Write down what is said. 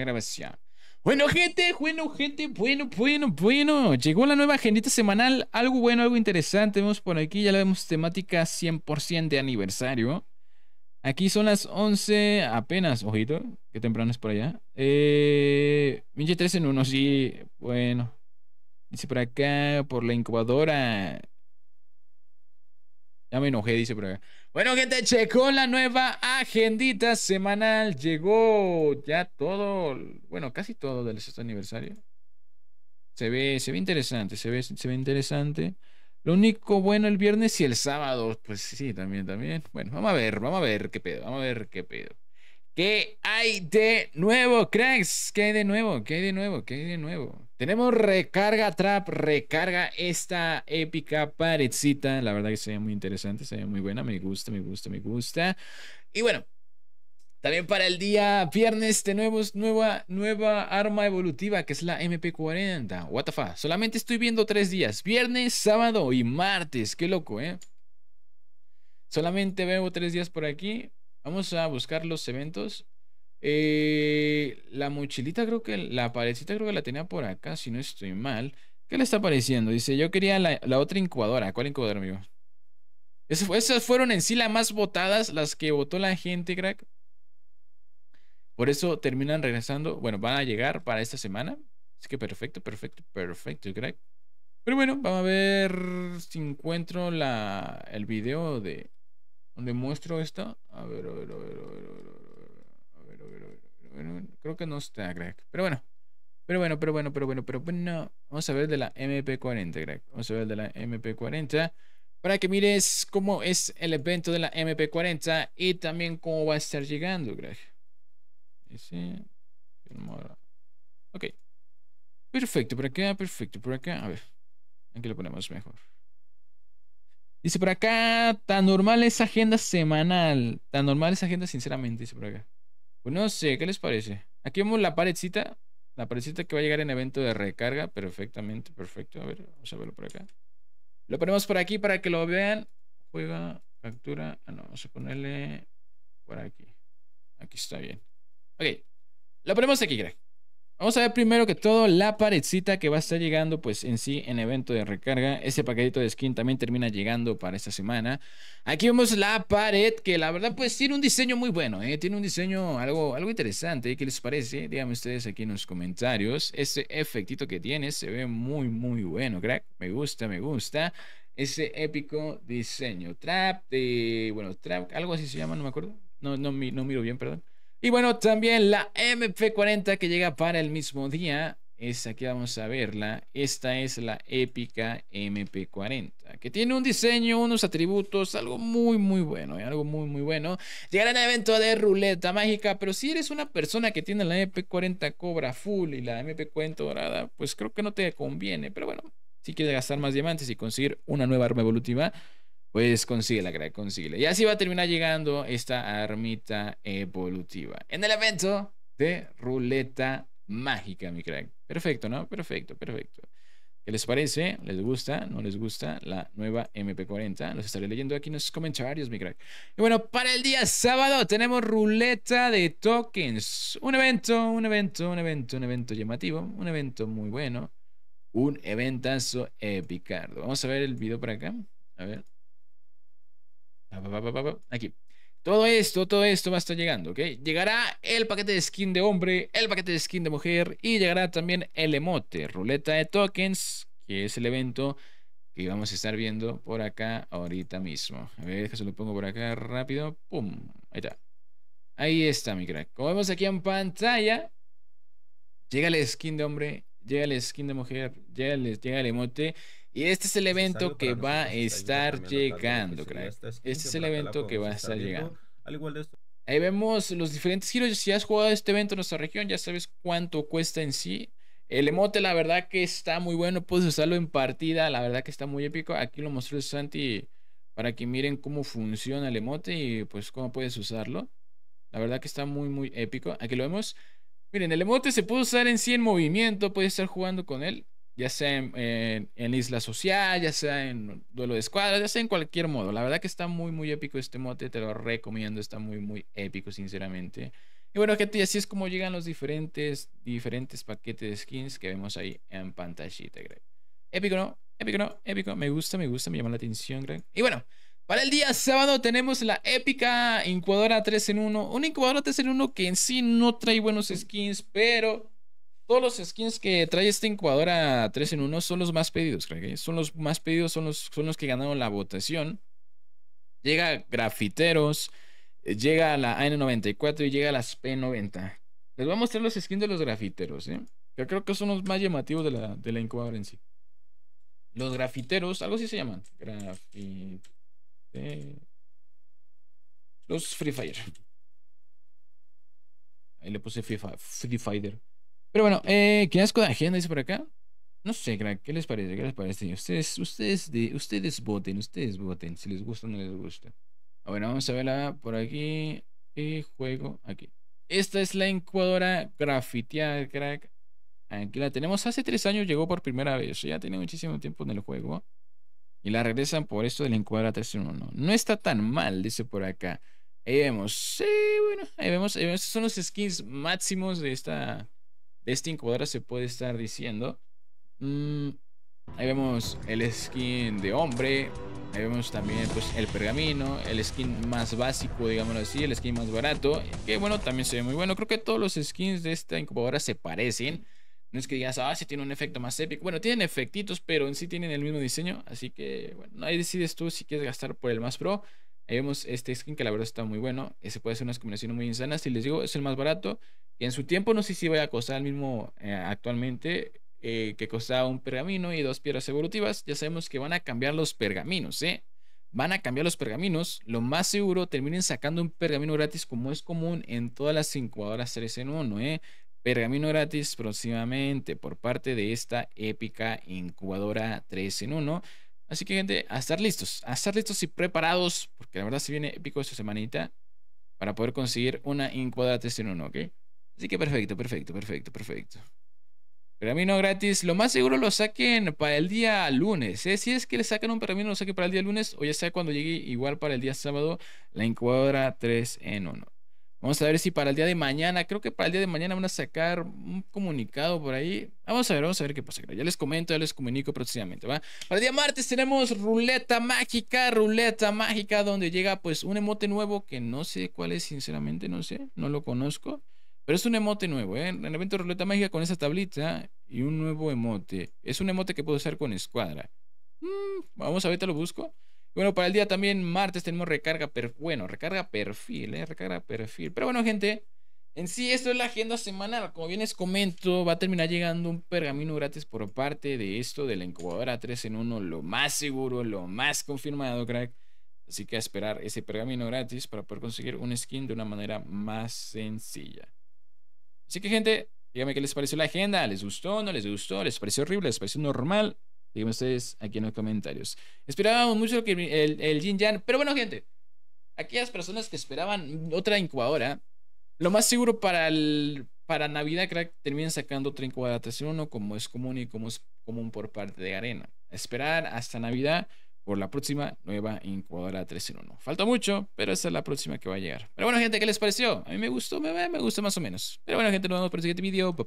grabación. Bueno, gente, bueno, gente, bueno, bueno, bueno. Llegó la nueva agendita semanal. Algo bueno, algo interesante. Vemos por aquí, ya la vemos temática 100% de aniversario. Aquí son las 11, apenas, ojito, que temprano es por allá. Eh, 13 en 1, sí, bueno. Dice por acá, por la incubadora. Ya me enojé, dice por acá. Bueno, gente, checó la nueva agendita semanal. Llegó ya todo, bueno, casi todo del sexto aniversario. Se ve, se ve interesante, se ve, se ve interesante. Lo único bueno el viernes y el sábado, pues sí, también, también. Bueno, vamos a ver, vamos a ver qué pedo, vamos a ver qué pedo. ¿Qué hay de nuevo, cracks? ¿Qué hay de nuevo? ¿Qué hay de nuevo? ¿Qué hay de nuevo? Tenemos recarga trap, recarga esta épica parecita. La verdad que se ve muy interesante, se ve muy buena. Me gusta, me gusta, me gusta. Y bueno, también para el día viernes tenemos nueva, nueva arma evolutiva que es la MP40. What Solamente estoy viendo tres días: viernes, sábado y martes. Qué loco, ¿eh? Solamente veo tres días por aquí. Vamos a buscar los eventos. Eh, la mochilita creo que, la parecita creo que la tenía por acá, si no estoy mal. ¿Qué le está apareciendo? Dice, yo quería la, otra incubadora. ¿Cuál incubadora, amigo? esas fueron en sí las más votadas, las que votó la gente, crack. Por eso terminan regresando. Bueno, van a llegar para esta semana. Así que perfecto, perfecto, perfecto, crack. Pero bueno, vamos a ver si encuentro la, el video de, donde muestro esto? A ver, a ver, a ver, a ver, a ver, a ver, a ver, Creo que no está, Greg. Pero bueno. Pero bueno, pero bueno, pero bueno, pero bueno. Vamos a ver de la MP40, Greg. Vamos a ver de la MP40 para que mires cómo es el evento de la MP40 y también cómo va a estar llegando, Greg. Ok. Perfecto, por acá, perfecto, por acá. A ver. Aquí lo ponemos mejor. Dice por acá, tan normal es agenda semanal. Tan normal es agenda, sinceramente, dice por acá. Pues no sé, ¿qué les parece? Aquí vemos la paredcita. La parecita que va a llegar en evento de recarga. Perfectamente, perfecto. A ver, vamos a verlo por acá. Lo ponemos por aquí para que lo vean. Juega, captura. Ah, no, vamos a ponerle por aquí. Aquí está bien. Ok. Lo ponemos aquí, creo. Vamos a ver primero que todo la paredcita que va a estar llegando pues en sí en evento de recarga. Ese paquetito de skin también termina llegando para esta semana. Aquí vemos la pared que la verdad pues tiene un diseño muy bueno. ¿eh? Tiene un diseño algo, algo interesante. ¿Qué les parece? Díganme ustedes aquí en los comentarios. Ese efectito que tiene se ve muy muy bueno, crack. Me gusta, me gusta. Ese épico diseño. Trap de... Bueno, trap, algo así se llama, no me acuerdo. No, no, no miro bien, perdón. Y bueno, también la MP40 que llega para el mismo día. Esta aquí vamos a verla. Esta es la épica MP40, que tiene un diseño, unos atributos, algo muy, muy bueno, ¿eh? algo muy, muy bueno. Llegará en evento de ruleta mágica, pero si eres una persona que tiene la MP40 Cobra Full y la MP40 Dorada, pues creo que no te conviene. Pero bueno, si quieres gastar más diamantes y conseguir una nueva arma evolutiva, pues la crack, consíguela. Y así va a terminar llegando esta armita evolutiva. En el evento de ruleta mágica, mi crack. Perfecto, ¿no? Perfecto, perfecto. ¿Qué les parece? ¿Les gusta? ¿No les gusta la nueva MP40? Los estaré leyendo aquí en los comentarios, mi crack. Y bueno, para el día sábado tenemos ruleta de tokens. Un evento, un evento, un evento, un evento llamativo, un evento muy bueno. Un eventazo epicardo. Vamos a ver el video por acá. A ver. Aquí. Todo esto, todo esto va a estar llegando, ¿ok? Llegará el paquete de skin de hombre, el paquete de skin de mujer y llegará también el emote, ruleta de tokens, que es el evento que vamos a estar viendo por acá ahorita mismo. A ver, que lo pongo por acá rápido. ¡Pum! Ahí está. Ahí está, mi crack. Como vemos aquí en pantalla, llega el skin de hombre, llega el skin de mujer, llega el emote. Y este es el evento que va a estar llegando, creo. Este es el evento que va a estar llegando. Al de esto. Ahí vemos los diferentes giros. Si has jugado este evento en nuestra región, ya sabes cuánto cuesta en sí. El emote, la verdad que está muy bueno. Puedes usarlo en partida, la verdad que está muy épico. Aquí lo mostró Santi para que miren cómo funciona el emote y pues cómo puedes usarlo. La verdad que está muy, muy épico. Aquí lo vemos. Miren, el emote se puede usar en sí en movimiento. Puedes estar jugando con él ya sea en, Isla Social, ya sea en Duelo de Escuadras, ya sea en cualquier modo. La verdad que está muy, muy épico este mote, te lo recomiendo, está muy, muy épico, sinceramente. Y bueno, gente, así es como llegan los diferentes, diferentes paquetes de skins que vemos ahí en pantallita, Greg. Épico, ¿no? Épico, ¿no? Épico, me gusta, me gusta, me llama la atención, Greg. Y bueno, para el día sábado tenemos la épica incubadora 3 en 1. Una incubadora 3 en 1 que en sí no trae buenos skins, pero todos los skins que trae esta incubadora 3 en 1 son los más pedidos, que ¿eh? Son los más pedidos, son los, son los que ganaron la votación. Llega Grafiteros, eh, llega a la AN94 y llega a las P90. Les voy a mostrar los skins de los grafiteros, Yo ¿eh? creo que son los más llamativos de la, incubadora en sí. Los grafiteros, algo así se llaman. Los Free Fire. Ahí le puse Free Fighter. Pero bueno, eh, ¿qué asco de agenda dice por acá? No sé, crack, ¿qué les parece? ¿Qué les parece? Ustedes, ustedes, ustedes voten, ustedes voten, si les gusta o no les gusta. Ah, bueno, vamos a verla por aquí. ¿Qué juego? Aquí. Esta es la encuadra grafiteada, crack. Aquí la tenemos. Hace tres años llegó por primera vez. Ya tiene muchísimo tiempo en el juego. Y la regresan por esto de la encuadra 3 1. No está tan mal, dice por acá. Ahí vemos. Sí, bueno, ahí vemos. Ahí vemos. Estos son los skins máximos de esta de esta incubadora se puede estar diciendo. Mm, ahí vemos el skin de hombre. Ahí vemos también pues, el pergamino, el skin más básico, digámoslo así, el skin más barato. Que bueno, también se ve muy bueno. Creo que todos los skins de esta incubadora se parecen. No es que digas, ah, si tiene un efecto más épico. Bueno, tienen efectitos, pero en sí tienen el mismo diseño. Así que, bueno, ahí decides tú si quieres gastar por el más pro. Ahí vemos este skin que la verdad está muy bueno. Ese puede ser unas combinaciones muy insanas. Si les digo, es el más barato. Y en su tiempo no sé si vaya a costar el mismo eh, actualmente eh, que costaba un pergamino y dos piedras evolutivas. Ya sabemos que van a cambiar los pergaminos, ¿eh? Van a cambiar los pergaminos. Lo más seguro terminen sacando un pergamino gratis como es común en todas las incubadoras 3 en 1, ¿eh? Pergamino gratis próximamente por parte de esta épica incubadora 3 en 1. Así que, gente, a estar listos, a estar listos y preparados, porque la verdad se viene épico esta semanita para poder conseguir una encuadra 3 en 1 ¿ok? Así que perfecto, perfecto, perfecto, perfecto. Pergamino gratis, lo más seguro lo saquen para el día lunes. ¿eh? Si es que le sacan un pergamino, lo saquen para el día lunes o ya sea cuando llegue igual para el día sábado, la encuadra 3 en 1. Vamos a ver si para el día de mañana, creo que para el día de mañana van a sacar un comunicado por ahí. Vamos a ver, vamos a ver qué pasa. Ya les comento, ya les comunico próximamente, ¿va? Para el día martes tenemos ruleta mágica, ruleta mágica, donde llega pues un emote nuevo que no sé cuál es, sinceramente, no sé, no lo conozco. Pero es un emote nuevo, ¿eh? En el evento ruleta mágica con esa tablita y un nuevo emote. Es un emote que puedo usar con escuadra. Mm, vamos a ver, te lo busco. Bueno, para el día también martes tenemos recarga, per bueno, recarga perfil, ¿eh? Recarga perfil. Pero bueno, gente, en sí esto es la agenda semanal. Como bien les comento, va a terminar llegando un pergamino gratis por parte de esto, de la incubadora 3 en 1, lo más seguro, lo más confirmado, crack. Así que a esperar ese pergamino gratis para poder conseguir un skin de una manera más sencilla. Así que gente, díganme qué les pareció la agenda, les gustó, no les gustó, les pareció horrible, les pareció normal. Díganme ustedes aquí en los comentarios. Esperábamos mucho que el, el Jin Yang. Pero bueno, gente. Aquellas personas que esperaban otra incubadora. Lo más seguro para el. Para Navidad, crack, terminan sacando otra incubadora 3-1 como es común y como es común por parte de Arena. Esperar hasta Navidad por la próxima nueva incubadora 3 en 1. Falta mucho, pero esa es la próxima que va a llegar. Pero bueno, gente, ¿qué les pareció? A mí me gustó, me, me gustó más o menos. Pero bueno, gente, nos vemos para el siguiente video. Bye,